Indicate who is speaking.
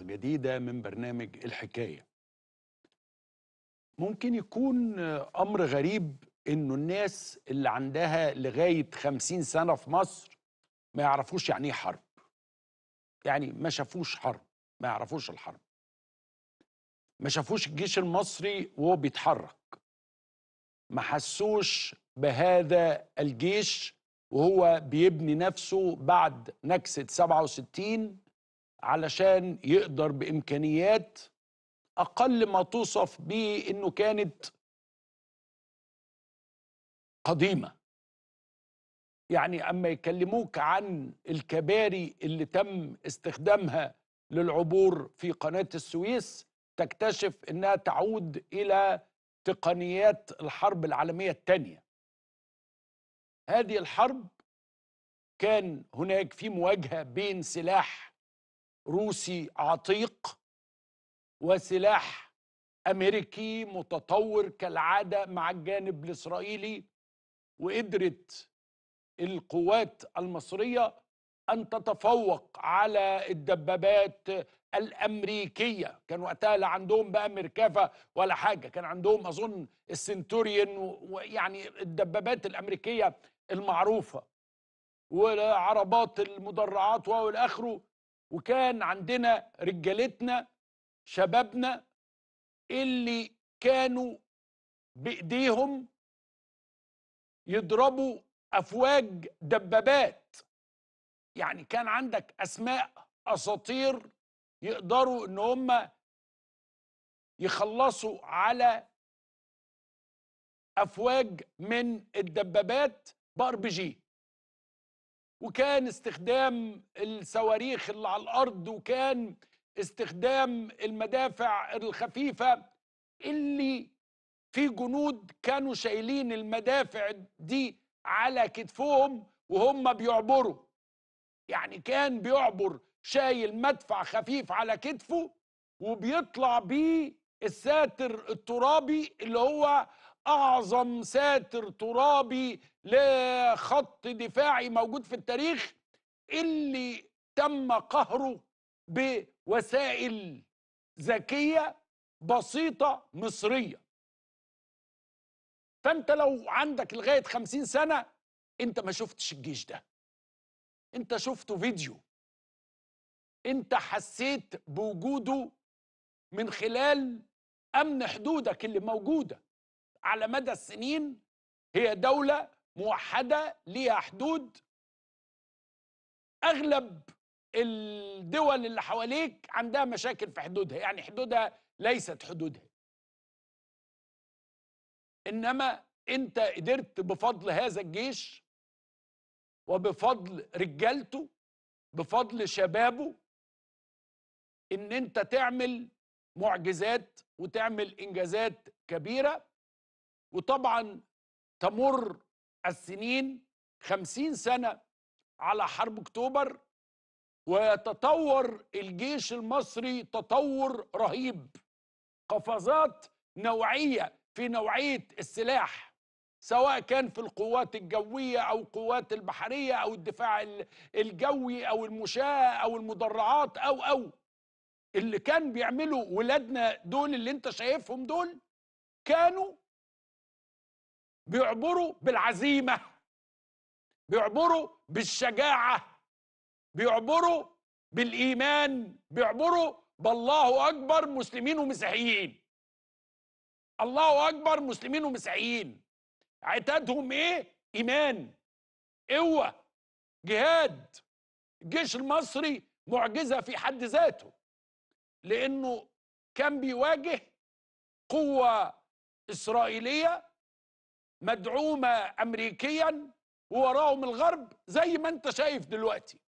Speaker 1: حلقة جديدة من برنامج الحكاية ممكن يكون أمر غريب إنه الناس اللي عندها لغاية خمسين سنة في مصر ما يعرفوش يعني إيه حرب يعني ما شافوش حرب ما يعرفوش الحرب ما شافوش الجيش المصري وهو بيتحرك ما حسوش بهذا الجيش وهو بيبني نفسه بعد نكسة 67 علشان يقدر بامكانيات اقل ما توصف به انه كانت قديمه يعني اما يكلموك عن الكباري اللي تم استخدامها للعبور في قناه السويس تكتشف انها تعود الى تقنيات الحرب العالميه الثانيه هذه الحرب كان هناك في مواجهه بين سلاح روسي عتيق وسلاح امريكي متطور كالعاده مع الجانب الاسرائيلي وقدرت القوات المصريه ان تتفوق على الدبابات الامريكيه كان وقتها لا عندهم بقى مركبه ولا حاجه كان عندهم اظن السنتوريون ويعني الدبابات الامريكيه المعروفه وعربات المدرعات والى اخره وكان عندنا رجالتنا شبابنا اللي كانوا بايديهم يضربوا افواج دبابات يعني كان عندك اسماء اساطير يقدروا ان هم يخلصوا على افواج من الدبابات بار جي وكان استخدام الصواريخ اللي على الارض وكان استخدام المدافع الخفيفه اللي في جنود كانوا شايلين المدافع دي على كتفهم وهم بيعبروا يعني كان بيعبر شايل مدفع خفيف على كتفه وبيطلع بيه الساتر الترابي اللي هو اعظم ساتر ترابي لخط دفاعي موجود في التاريخ اللي تم قهره بوسائل ذكيه بسيطه مصريه فانت لو عندك لغايه خمسين سنه انت ما شفتش الجيش ده انت شفته فيديو انت حسيت بوجوده من خلال امن حدودك اللي موجوده على مدى السنين هي دولة موحدة ليها حدود أغلب الدول اللي حواليك عندها مشاكل في حدودها يعني حدودها ليست حدودها إنما أنت قدرت بفضل هذا الجيش وبفضل رجالته بفضل شبابه ان انت تعمل معجزات وتعمل انجازات كبيره وطبعا تمر السنين خمسين سنة على حرب أكتوبر ويتطور الجيش المصري تطور رهيب قفزات نوعية في نوعية السلاح سواء كان في القوات الجوية أو القوات البحرية أو الدفاع الجوي أو المشاة أو المدرعات أو أو اللي كان بيعملوا ولادنا دول اللي انت شايفهم دول كانوا بيعبروا بالعزيمه بيعبروا بالشجاعه بيعبروا بالايمان بيعبروا بالله اكبر مسلمين ومسيحيين الله اكبر مسلمين ومسيحيين عتادهم ايه ايمان قوه جهاد الجيش المصري معجزه في حد ذاته لانه كان بيواجه قوه اسرائيليه مدعومه امريكيا ووراهم الغرب زي ما انت شايف دلوقتي